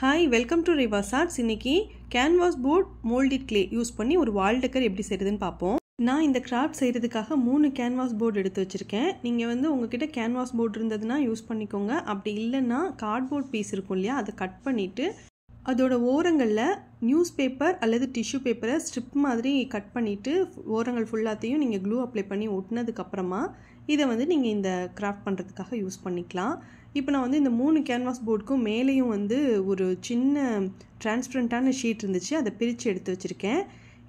hi welcome to Riva's arts இன்றைக்கி canvas board moulded clay use பண்ணி ஒரு வால் டெக்கர் எப்படி செய்கிறதுன்னு பார்ப்போம் நான் இந்த கிராஃப்ட் செய்கிறதுக்காக மூணு கேன்வாஸ் போர்டு எடுத்து வச்சுருக்கேன் நீங்கள் வந்து உங்ககிட்ட கேன்வாஸ் போர்டு இருந்ததுன்னா யூஸ் பண்ணிக்கோங்க அப்படி இல்லைன்னா கார்ட்போர்ட் பீஸ் இருக்கும் இல்லையா அதை கட் பண்ணிவிட்டு அதோட ஓரங்களில் நியூஸ் பேப்பர் அல்லது டிஷ்யூ பேப்பரை ஸ்ட்ரிப் மாதிரி கட் பண்ணிவிட்டு ஓரங்கள் ஃபுல்லாத்தையும் நீங்கள் க்ளூ அப்ளை பண்ணி ஒட்டினதுக்கப்புறமா இதை வந்து நீங்கள் இந்த கிராஃப்ட் பண்ணுறதுக்காக யூஸ் பண்ணிக்கலாம் இப்போ நான் வந்து இந்த மூணு கேன்வாஸ் போர்டுக்கும் மேலேயும் வந்து ஒரு சின்ன டிரான்ஸ்பரண்ட்டான ஷீட் இருந்துச்சு அதை பிரித்து எடுத்து வச்சுருக்கேன்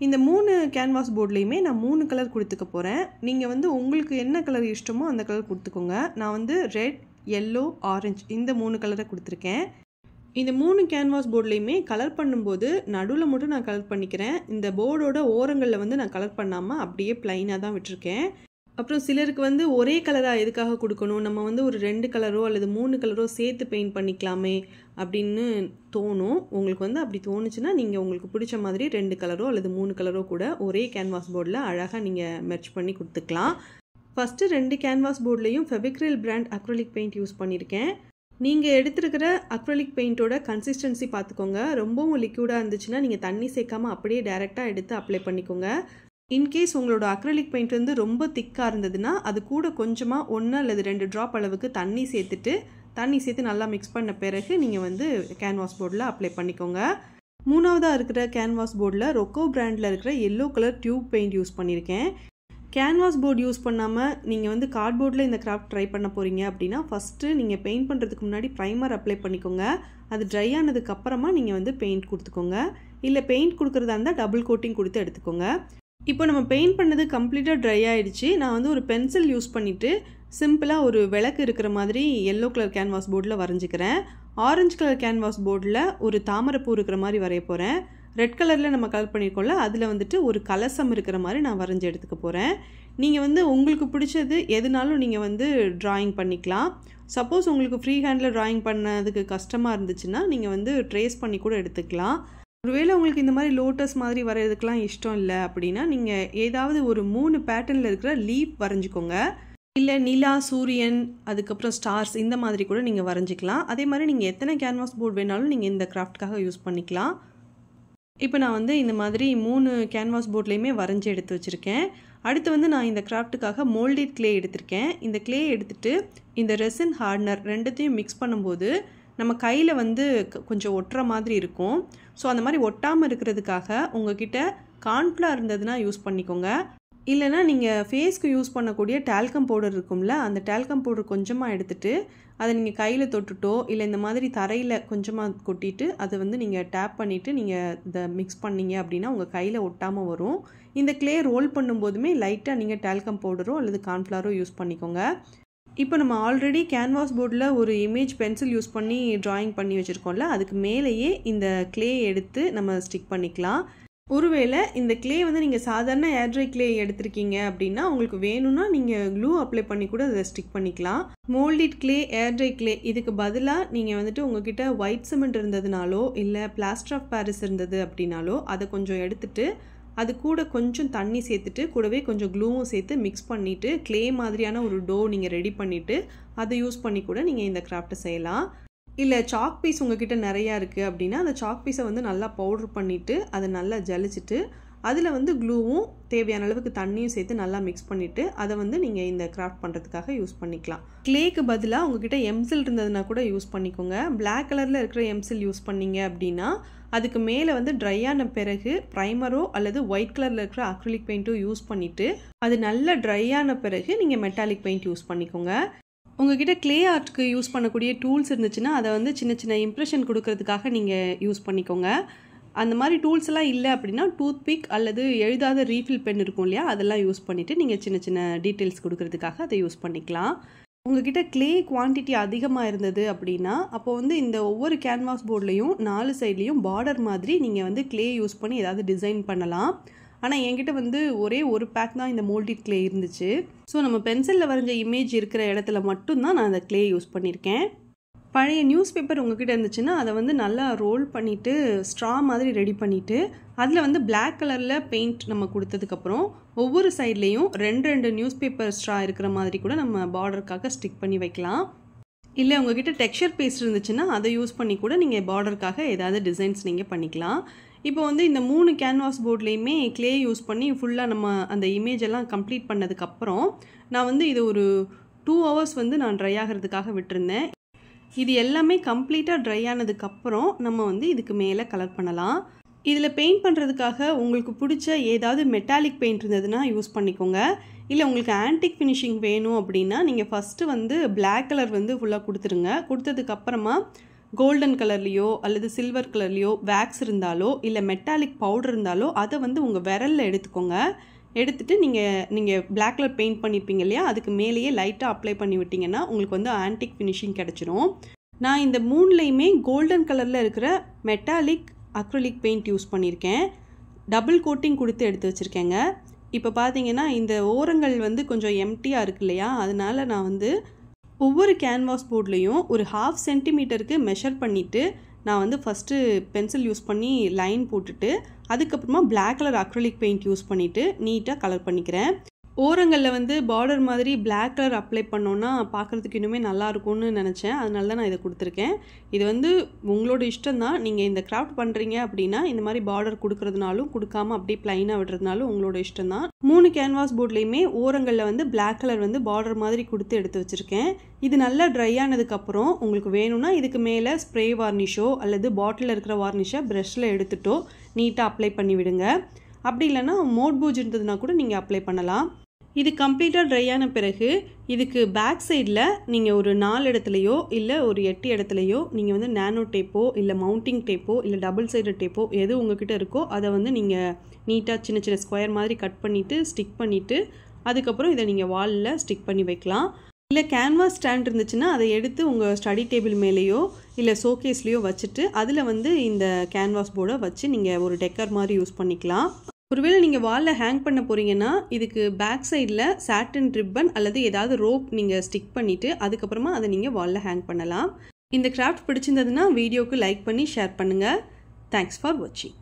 இந்த மூணு கேன்வாஸ் போர்ட்லேயுமே நான் மூணு கலர் கொடுத்துக்க போகிறேன் நீங்கள் வந்து உங்களுக்கு என்ன கலர் இஷ்டமோ அந்த கலர் கொடுத்துக்கோங்க நான் வந்து ரெட் எல்லோ ஆரஞ்சு இந்த மூணு கலரை கொடுத்துருக்கேன் இந்த மூணு கேன்வாஸ் போர்ட்லேயுமே கலர் பண்ணும்போது நடுவில் மட்டும் நான் கலர் பண்ணிக்கிறேன் இந்த போர்டோட ஓரங்களில் வந்து நான் கலர் பண்ணாமல் அப்படியே ப்ளைனாக தான் விட்டுருக்கேன் அப்புறம் சிலருக்கு வந்து ஒரே கலராக எதுக்காக கொடுக்கணும் நம்ம வந்து ஒரு ரெண்டு கலரோ அல்லது மூணு கலரோ சேர்த்து பெயிண்ட் பண்ணிக்கலாமே அப்படின்னு தோணும் உங்களுக்கு வந்து அப்படி தோணுச்சுன்னா நீங்கள் உங்களுக்கு பிடிச்ச மாதிரி ரெண்டு கலரோ அல்லது மூணு கலரோ கூட ஒரே கேன்வாஸ் போர்டில் அழகாக நீங்கள் மெர்ச் பண்ணி கொடுத்துக்கலாம் ஃபஸ்ட்டு ரெண்டு கேன்வாஸ் போர்ட்லேயும் Fevicryl brand acrylic paint use பண்ணியிருக்கேன் நீங்கள் எடுத்துருக்கிற அக்ரலிக் பெயிண்ட்டோட கன்சிஸ்டன்சி பார்த்துக்கோங்க ரொம்பவும் லிக்யூடாக இருந்துச்சுன்னா நீங்கள் தண்ணி சேர்க்காமல் அப்படியே டேரெக்டாக எடுத்து அப்ளை பண்ணிக்கோங்க இன்கேஸ் உங்களோட அக்ரலிக் பெயிண்ட் வந்து ரொம்ப திக்காக இருந்ததுன்னா அது கூட கொஞ்சமாக ஒன்று அல்லது ரெண்டு ட்ராப் அளவுக்கு தண்ணி சேர்த்துட்டு தண்ணி சேர்த்து நல்லா மிக்ஸ் பண்ண பிறகு நீங்கள் வந்து கேன்வாஸ் போர்டில் அப்ளை பண்ணிக்கோங்க மூணாவதாக இருக்கிற கேன்வாஸ் போர்டில் ரொக்கோ பிராண்டில் இருக்கிற yellow colour tube paint use பண்ணியிருக்கேன் கேன்வாஸ் போர்டு யூஸ் பண்ணாமல் நீங்கள் வந்து கார்ட்போர்டில் இந்த கிராஃப்ட் ட்ரை பண்ண போகிறீங்க அப்படின்னா ஃபஸ்ட்டு நீங்கள் பெயிண்ட் பண்ணுறதுக்கு முன்னாடி ப்ரைமர் அப்ளை பண்ணிக்கோங்க அது ட்ரை ஆனதுக்கப்புறமா நீங்கள் வந்து பெயிண்ட் கொடுத்துக்கோங்க இல்லை பெயிண்ட் கொடுக்குறதா இருந்தால் டபுள் கோட்டிங் கொடுத்து எடுத்துக்கோங்க இப்போ நம்ம பெயிண்ட் பண்ணது கம்ப்ளீட்டாக ட்ரை ஆகிடுச்சு நான் வந்து ஒரு பென்சில் யூஸ் பண்ணிவிட்டு சிம்பிளாக ஒரு விளக்கு இருக்கிற மாதிரி எல்லோ கலர் கேன்வாஸ் போர்டில் வரைஞ்சிக்கிறேன் ஆரஞ்சு கலர் கேன்வாஸ் போர்டில் ஒரு தாமரைப்பூ இருக்கிற மாதிரி வரைய போகிறேன் ரெட் கலரில் நம்ம கலர் பண்ணியிருக்கோம்ல அதில் வந்துட்டு ஒரு கலசம் இருக்கிற மாதிரி நான் வரைஞ்சி எடுத்துக்க போகிறேன் நீங்கள் வந்து உங்களுக்கு பிடிச்சது எதுனாலும் நீங்கள் வந்து ட்ராயிங் பண்ணிக்கலாம் சப்போஸ் உங்களுக்கு ஃப்ரீ ஹேண்டில் ட்ராயிங் பண்ணதுக்கு கஷ்டமாக இருந்துச்சுன்னா நீங்கள் வந்து ட்ரேஸ் பண்ணி கூட எடுத்துக்கலாம் ஒருவேளை உங்களுக்கு இந்த மாதிரி லோட்டஸ் மாதிரி வரைகிறதுக்கெலாம் இஷ்டம் இல்லை அப்படின்னா நீங்கள் ஏதாவது ஒரு மூணு பேட்டர்னில் இருக்கிற லீப் வரைஞ்சிக்கோங்க இல்லை நிலா சூரியன் அதுக்கப்புறம் ஸ்டார்ஸ் இந்த மாதிரி கூட நீங்கள் வரைஞ்சிக்கலாம் அதே மாதிரி நீங்கள் எத்தனை கேன்வாஸ் போர்டு வேணாலும் நீங்கள் இந்த கிராஃப்ட்காக யூஸ் பண்ணிக்கலாம் இப்போ நான் வந்து இந்த மாதிரி மூணு கேன்வாஸ் போர்ட்லேயுமே வரைஞ்சி எடுத்து வச்சுருக்கேன் அடுத்து வந்து நான் இந்த கிராஃப்ட்டுக்காக மோல்டிட் கிளே எடுத்திருக்கேன் இந்த கிளே எடுத்துகிட்டு இந்த ரெசன் ஹார்ட்னர் ரெண்டுத்தையும் மிக்ஸ் பண்ணும்போது நம்ம கையில் வந்து கொஞ்சம் ஒட்டுற மாதிரி இருக்கும் ஸோ அந்த மாதிரி ஒட்டாமல் இருக்கிறதுக்காக உங்ககிட்ட கான்ஃப்ளார் இருந்ததுன்னா யூஸ் பண்ணிக்கோங்க இல்லைனா நீங்கள் ஃபேஸ்க்கு யூஸ் பண்ணக்கூடிய டால்கம் பவுடர் இருக்கும்ல அந்த டால்கம் பவுடர் கொஞ்சமாக எடுத்துகிட்டு அதை நீங்கள் கையில் தொட்டுட்டோ இல்லை இந்த மாதிரி தரையில் கொஞ்சமாக கொட்டிட்டு அதை வந்து நீங்கள் டேப் பண்ணிவிட்டு நீங்கள் இதை மிக்ஸ் பண்ணிங்க அப்படின்னா உங்கள் கையில் ஒட்டாமல் வரும் இந்த கிளே ரோல் பண்ணும்போதுமே லைட்டாக நீங்கள் டால்கம் பவுடரோ அல்லது கார்ன்ஃப்ளாரோ யூஸ் பண்ணிக்கோங்க இப்போ நம்ம ஆல்ரெடி கேன்வாஸ் போர்டில் ஒரு இமேஜ் பென்சில் யூஸ் பண்ணி ட்ராயிங் பண்ணி வச்சுருக்கோம்ல அதுக்கு மேலேயே இந்த கிளே எடுத்து நம்ம ஸ்டிக் பண்ணிக்கலாம் ஒருவேளை இந்த கிளே வந்து நீங்கள் சாதாரண ஏர்ட்ரை கிளே எடுத்திருக்கீங்க அப்படின்னா உங்களுக்கு வேணும்னா நீங்கள் க்ளூ அப்ளை பண்ணி கூட அதை ஸ்டிக் பண்ணிக்கலாம் மோல்டிட் கிளே ஏர்ட்ரை கிளே இதுக்கு பதிலாக நீங்கள் வந்துட்டு உங்ககிட்ட ஒயிட் சிமெண்ட் இருந்ததுனாலோ இல்லை பிளாஸ்டர் ஆஃப் பாரிஸ் இருந்தது அப்படின்னாலோ அதை கொஞ்சம் எடுத்துகிட்டு அது கூட கொஞ்சம் தண்ணி சேர்த்துட்டு கூடவே கொஞ்சம் க்ளூவும் சேர்த்து மிக்ஸ் பண்ணிவிட்டு க்ளே மாதிரியான ஒரு டோ நீங்கள் ரெடி பண்ணிவிட்டு அதை யூஸ் பண்ணி கூட நீங்கள் இந்த கிராஃப்ட்டை செய்யலாம் இல்லை சாக் பீஸ் உங்ககிட்ட நிறையா இருக்குது அப்படின்னா அந்த சாக் பீஸை வந்து நல்லா பவுட்ரு பண்ணிவிட்டு அதை நல்லா ஜலிச்சுட்டு அதில் வந்து க்ளூவும் தேவையான அளவுக்கு தண்ணியும் சேர்த்து நல்லா மிக்ஸ் பண்ணிவிட்டு அதை வந்து நீங்கள் இந்த கிராஃப்ட் பண்ணுறதுக்காக யூஸ் பண்ணிக்கலாம் க்ளேக்கு பதிலாக உங்ககிட்ட எம்சில் இருந்ததுன்னா கூட யூஸ் பண்ணிக்கோங்க பிளாக் கலரில் இருக்கிற எம்சில் யூஸ் பண்ணிங்க அப்படின்னா அதுக்கு மேலே வந்து ட்ரை ஆன பிறகு ப்ரைமரோ அல்லது ஒயிட் கலரில் இருக்கிற அக்ரிலிக் பெயிண்ட்டோ யூஸ் பண்ணிவிட்டு அது நல்லா ட்ரை ஆன பிறகு நீங்கள் மெட்டாலிக் பெயிண்ட் யூஸ் பண்ணிக்கோங்க உங்ககிட்ட கிளே ஆர்ட்க்கு யூஸ் பண்ணக்கூடிய டூல்ஸ் இருந்துச்சுன்னா அதை வந்து சின்ன சின்ன இம்ப்ரெஷன் கொடுக்கறதுக்காக நீங்கள் யூஸ் பண்ணிக்கோங்க அந்த மாதிரி டூல்ஸ்லாம் இல்லை அப்படின்னா டூத் பிக் அல்லது எழுதாத ரீஃபில் பென் இருக்கும் இல்லையா அதெல்லாம் யூஸ் பண்ணிவிட்டு நீங்கள் சின்ன சின்ன டீட்டெயில்ஸ் கொடுக்கறதுக்காக அதை யூஸ் பண்ணிக்கலாம் உங்ககிட்ட கிளே குவான்டிட்டி அதிகமாக இருந்தது அப்படின்னா அப்போ வந்து இந்த ஒவ்வொரு கேன்வாஸ் போர்ட்லேயும் நாலு சைட்லேயும் பார்டர் மாதிரி நீங்கள் வந்து கிளே யூஸ் பண்ணி ஏதாவது டிசைன் பண்ணலாம் ஆனால் என்கிட்ட வந்து ஒரே ஒரு பேக் தான் இந்த மோல்டிட் கிளே இருந்துச்சு ஸோ நம்ம பென்சிலில் வரைஞ்ச இமேஜ் இருக்கிற இடத்துல மட்டும்தான் நான் அந்த கிளே யூஸ் பண்ணியிருக்கேன் பழைய நியூஸ் பேப்பர் உங்ககிட்ட இருந்துச்சுன்னா அதை வந்து நல்லா ரோல் பண்ணிவிட்டு ஸ்ட்ரா மாதிரி ரெடி பண்ணிவிட்டு அதில் வந்து பிளாக் கலரில் பெயிண்ட் நம்ம கொடுத்ததுக்கப்புறம் ஒவ்வொரு சைட்லேயும் ரெண்டு ரெண்டு நியூஸ் பேப்பர் ஸ்ட்ரா இருக்கிற மாதிரி கூட நம்ம பார்டருக்காக ஸ்டிக் பண்ணி வைக்கலாம் இல்லை உங்ககிட்ட டெக்ஸ்சர் பேஸ்ட் இருந்துச்சுன்னா அதை யூஸ் பண்ணி கூட நீங்கள் பார்டருக்காக ஏதாவது டிசைன்ஸ் நீங்கள் பண்ணிக்கலாம் இப்போ வந்து இந்த மூணு கேன்வாஸ் போர்ட்லேயுமே கிளே யூஸ் பண்ணி ஃபுல்லாக நம்ம அந்த இமேஜ் எல்லாம் கம்ப்ளீட் பண்ணதுக்கப்புறம் நான் வந்து இது ஒரு டூ ஹவர்ஸ் வந்து நான் ட்ரை ஆகிறதுக்காக விட்டுருந்தேன் இது எல்லாமே கம்ப்ளீட்டாக ட்ரை ஆனதுக்கப்புறம் நம்ம வந்து இதுக்கு மேலே கலர் பண்ணலாம் இதில் பெயிண்ட் பண்ணுறதுக்காக உங்களுக்கு பிடிச்ச ஏதாவது மெட்டாலிக் பெயிண்ட் இருந்ததுன்னா யூஸ் பண்ணிக்கோங்க இல்லை உங்களுக்கு ஆன்டிக் ஃபினிஷிங் வேணும் அப்படின்னா நீங்கள் ஃபஸ்ட்டு வந்து பிளாக் கலர் வந்து ஃபுல்லாக கொடுத்துருங்க கொடுத்ததுக்கப்புறமா கோல்டன் கலர்லேயோ அல்லது சில்வர் கலர்லேயோ வேக்ஸ் இருந்தாலோ இல்லை மெட்டாலிக் பவுடர் இருந்தாலோ அதை வந்து உங்கள் விரலில் எடுத்துக்கோங்க எடுத்துகிட்டு நீங்கள் நீங்கள் பிளாக் கலர் பெயிண்ட் பண்ணியிருப்பீங்க இல்லையா அதுக்கு மேலேயே லைட்டாக அப்ளை பண்ணி விட்டிங்கன்னா உங்களுக்கு வந்து ஆன்டிக் ஃபினிஷிங் கிடச்சிரும் நான் இந்த மூணுலேயுமே கோல்டன் கலரில் இருக்கிற மெட்டாலிக் அக்ரலிக் பெயிண்ட் யூஸ் பண்ணியிருக்கேன் டபுள் கோட்டிங் கொடுத்து எடுத்து வச்சுருக்கேங்க இப்போ பார்த்தீங்கன்னா இந்த ஓரங்கள் வந்து கொஞ்சம் எம்டியாக இருக்கு இல்லையா அதனால் நான் வந்து ஒவ்வொரு கேன்வாஸ் போர்ட்லேயும் ஒரு ஹாஃப் சென்டிமீட்டருக்கு மெஷர் பண்ணிவிட்டு நான் வந்து ஃபஸ்ட்டு பென்சில் யூஸ் பண்ணி லைன் போட்டுட்டு அதுக்கப்புறமா black colour acrylic paint use பண்ணிவிட்டு நீட்டாக கலர் பண்ணிக்கிறேன் ஓரங்களில் வந்து பார்டர் மாதிரி பிளாக் கலர் அப்ளை பண்ணோன்னா பார்க்குறதுக்கு இன்னுமே நல்லாயிருக்கும்னு நினச்சேன் அதனால தான் நான் இதை கொடுத்துருக்கேன் இது வந்து உங்களோட இஷ்டம் தான் நீங்கள் இந்த கிராஃப்ட் பண்ணுறீங்க அப்படின்னா இந்த மாதிரி பார்டர் கொடுக்குறதுனாலும் கொடுக்காம அப்படியே ப்ளைனாக விடுறதுனாலும் உங்களோட இஷ்டம் தான் மூணு கேன்வாஸ் போர்ட்லேயுமே ஓரங்களில் வந்து பிளாக் கலர் வந்து பார்டர் மாதிரி கொடுத்து எடுத்து வச்சுருக்கேன் இது நல்லா ட்ரை ஆனதுக்கப்புறம் உங்களுக்கு வேணும்னா இதுக்கு மேலே ஸ்ப்ரே வார்னிஷோ அல்லது பாட்டிலில் இருக்கிற வார்னிஷை ப்ரெஷ்ஷில் எடுத்துட்டோ நீட்டாக அப்ளை பண்ணி விடுங்க அப்படி இல்லைனா பூஜ் இருந்ததுன்னா கூட நீங்கள் அப்ளை பண்ணலாம் இது கம்ப்ளீட்டாக ட்ரை ஆன பிறகு இதுக்கு பேக் சைடில் நீங்கள் ஒரு நாலு இடத்துலையோ இல்லை ஒரு எட்டு இடத்துலையோ நீங்கள் வந்து நேனோ டேப்போ இல்லை மவுண்டிங் டேப்போ இல்லை டபுள் சைடு டேப்போ எது உங்ககிட்ட இருக்கோ அதை வந்து நீங்கள் நீட்டாக சின்ன சின்ன ஸ்கொயர் மாதிரி கட் பண்ணிவிட்டு ஸ்டிக் பண்ணிவிட்டு அதுக்கப்புறம் இதை நீங்கள் வாலில் ஸ்டிக் பண்ணி வைக்கலாம் இல்லை கேன்வாஸ் ஸ்டாண்ட் இருந்துச்சுன்னா அதை எடுத்து உங்கள் ஸ்டடி டேபிள் மேலேயோ இல்லை ஷோகேஸ்லேயோ வச்சுட்டு அதில் வந்து இந்த கேன்வாஸ் போர்டை வச்சு நீங்கள் ஒரு டெக்கர் மாதிரி யூஸ் பண்ணிக்கலாம் ஒருவேளை நீங்கள் வாலில் ஹேங் பண்ண போகிறீங்கன்னா இதுக்கு பேக் சைடில் சாட்டன் ரிப்பன் அல்லது ஏதாவது ரோப் நீங்கள் ஸ்டிக் பண்ணிவிட்டு அதுக்கப்புறமா அதை நீங்கள் வாலில் ஹேங் பண்ணலாம் இந்த கிராஃப்ட் பிடிச்சிருந்ததுன்னா வீடியோவுக்கு லைக் பண்ணி ஷேர் பண்ணுங்கள் தேங்க்ஸ் ஃபார் வாட்சிங்